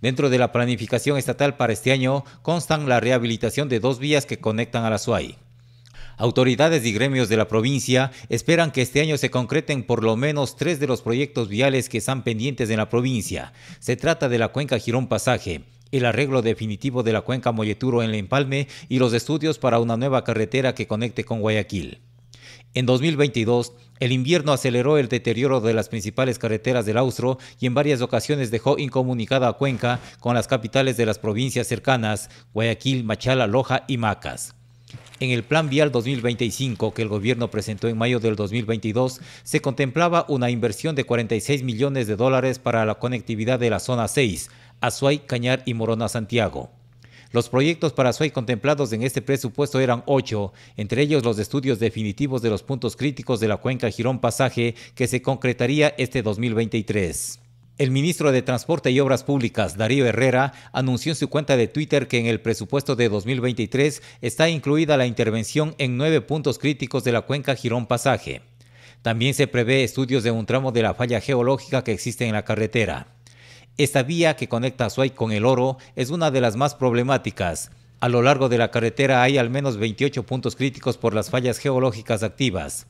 Dentro de la planificación estatal para este año constan la rehabilitación de dos vías que conectan a la SUAI. Autoridades y gremios de la provincia esperan que este año se concreten por lo menos tres de los proyectos viales que están pendientes en la provincia. Se trata de la cuenca Girón Pasaje, el arreglo definitivo de la cuenca Molleturo en el Empalme y los estudios para una nueva carretera que conecte con Guayaquil. En 2022, el invierno aceleró el deterioro de las principales carreteras del Austro y en varias ocasiones dejó incomunicada a Cuenca con las capitales de las provincias cercanas, Guayaquil, Machala, Loja y Macas. En el Plan Vial 2025 que el gobierno presentó en mayo del 2022, se contemplaba una inversión de 46 millones de dólares para la conectividad de la zona 6, Azuay, Cañar y Morona, Santiago. Los proyectos para SOI contemplados en este presupuesto eran ocho, entre ellos los estudios definitivos de los puntos críticos de la cuenca Girón Pasaje, que se concretaría este 2023. El ministro de Transporte y Obras Públicas, Darío Herrera, anunció en su cuenta de Twitter que en el presupuesto de 2023 está incluida la intervención en nueve puntos críticos de la cuenca Girón Pasaje. También se prevé estudios de un tramo de la falla geológica que existe en la carretera. Esta vía que conecta Suay con el oro es una de las más problemáticas. A lo largo de la carretera hay al menos 28 puntos críticos por las fallas geológicas activas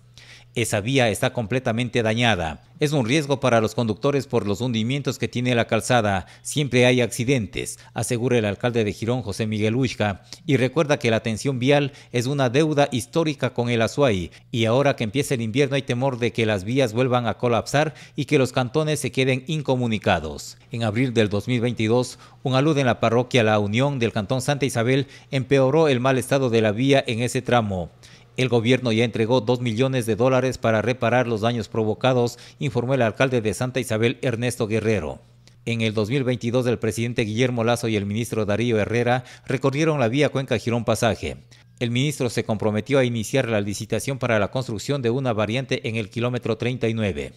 esa vía está completamente dañada. Es un riesgo para los conductores por los hundimientos que tiene la calzada. Siempre hay accidentes, asegura el alcalde de Girón, José Miguel Huizca. y recuerda que la atención vial es una deuda histórica con el Azuay, y ahora que empieza el invierno hay temor de que las vías vuelvan a colapsar y que los cantones se queden incomunicados. En abril del 2022, un alud en la parroquia La Unión del Cantón Santa Isabel empeoró el mal estado de la vía en ese tramo. El gobierno ya entregó 2 millones de dólares para reparar los daños provocados, informó el alcalde de Santa Isabel Ernesto Guerrero. En el 2022 el presidente Guillermo Lazo y el ministro Darío Herrera recorrieron la vía Cuenca Girón Pasaje. El ministro se comprometió a iniciar la licitación para la construcción de una variante en el kilómetro 39.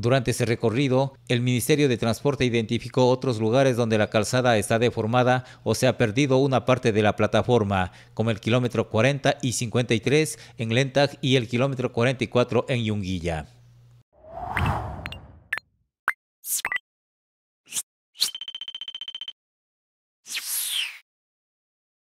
Durante ese recorrido, el Ministerio de Transporte identificó otros lugares donde la calzada está deformada o se ha perdido una parte de la plataforma, como el kilómetro 40 y 53 en Lentag y el kilómetro 44 en Yunguilla.